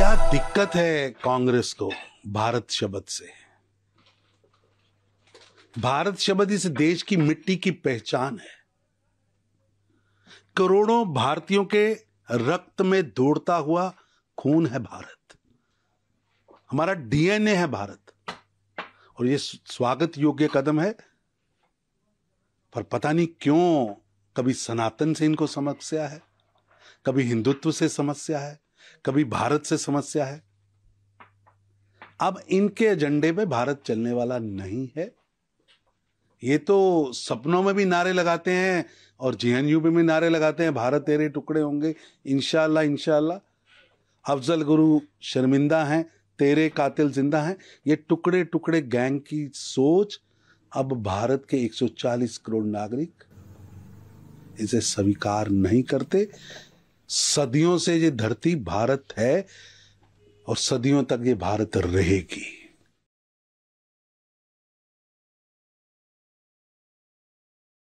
क्या दिक्कत है कांग्रेस को भारत शब्द से भारत शब्द इस देश की मिट्टी की पहचान है करोड़ों भारतीयों के रक्त में दौड़ता हुआ खून है भारत हमारा डीएनए है भारत और ये स्वागत योग्य कदम है पर पता नहीं क्यों कभी सनातन से इनको समस्या है कभी हिंदुत्व से समस्या है कभी भारत से समस्या है अब इनके एजेंडे पे भारत चलने वाला नहीं है ये तो सपनों में भी नारे लगाते हैं और जेएनयू में भी नारे लगाते हैं भारत तेरे टुकड़े होंगे इनशाला इनशाला अफजल गुरु शर्मिंदा हैं तेरे कातिल जिंदा हैं ये टुकड़े टुकड़े गैंग की सोच अब भारत के 140 करोड़ नागरिक इसे स्वीकार नहीं करते सदियों से ये धरती भारत है और सदियों तक ये भारत रहेगी